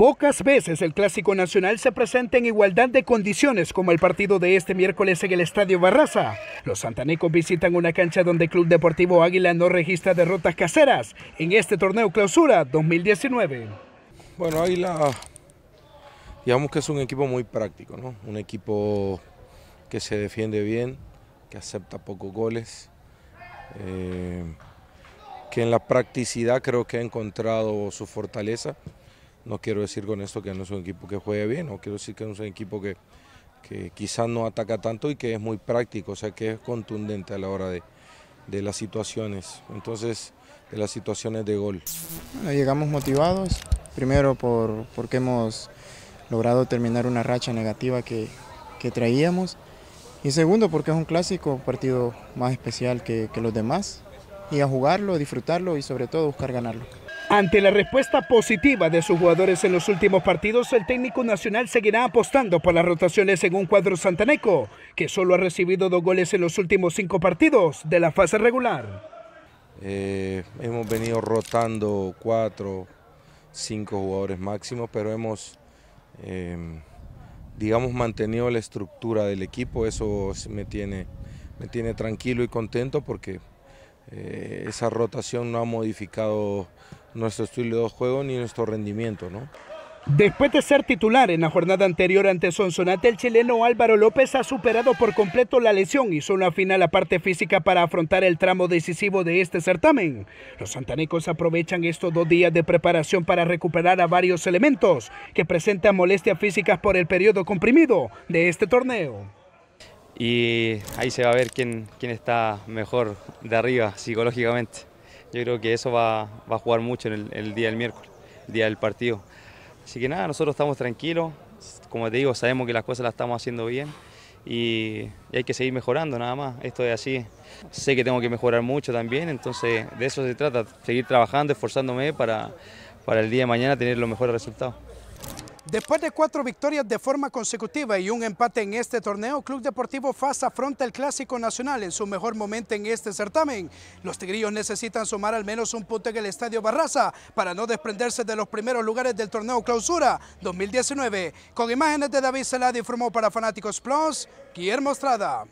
Pocas veces el Clásico Nacional se presenta en igualdad de condiciones como el partido de este miércoles en el Estadio Barraza. Los santanecos visitan una cancha donde Club Deportivo Águila no registra derrotas caseras en este torneo clausura 2019. Bueno, Águila, digamos que es un equipo muy práctico, ¿no? Un equipo que se defiende bien, que acepta pocos goles, eh, que en la practicidad creo que ha encontrado su fortaleza. No quiero decir con esto que no es un equipo que juegue bien, no quiero decir que no es un equipo que, quizás no ataca tanto y que es muy práctico, o sea, que es contundente a la hora de, las situaciones. Entonces, de las situaciones de gol. llegamos motivados, primero por, porque hemos logrado terminar una racha negativa que, traíamos y segundo porque es un clásico, un partido más especial que, que los demás y a jugarlo, disfrutarlo y sobre todo buscar ganarlo. Ante la respuesta positiva de sus jugadores en los últimos partidos, el técnico nacional seguirá apostando por las rotaciones en un cuadro santaneco, que solo ha recibido dos goles en los últimos cinco partidos de la fase regular. Eh, hemos venido rotando cuatro, cinco jugadores máximos, pero hemos, eh, digamos, mantenido la estructura del equipo. Eso me tiene, me tiene tranquilo y contento porque eh, esa rotación no ha modificado nuestro estilo de juego ni nuestro rendimiento, ¿no? Después de ser titular en la jornada anterior ante Sonsonate, el chileno Álvaro López ha superado por completo la lesión y solo afina la parte física para afrontar el tramo decisivo de este certamen. Los santanecos aprovechan estos dos días de preparación para recuperar a varios elementos que presentan molestias físicas por el periodo comprimido de este torneo. Y ahí se va a ver quién, quién está mejor de arriba psicológicamente. Yo creo que eso va, a jugar mucho en el, día del miércoles, el día del partido. Así que nada, nosotros estamos tranquilos, como te digo, sabemos que las cosas las estamos haciendo bien y, hay que seguir mejorando nada más, esto es así. Sé que tengo que mejorar mucho también, entonces de eso se trata, seguir trabajando, esforzándome para el día de mañana tener los mejores resultados. Después de cuatro victorias de forma consecutiva y un empate en este torneo, Club Deportivo FAS afronta el Clásico Nacional en su mejor momento en este certamen. Los tigrillos necesitan sumar al menos un punto en el Estadio Barraza para no desprenderse de los primeros lugares del torneo Clausura 2019. Con imágenes de David Saladi informó para Fanáticos Plus, Guillermo Estrada.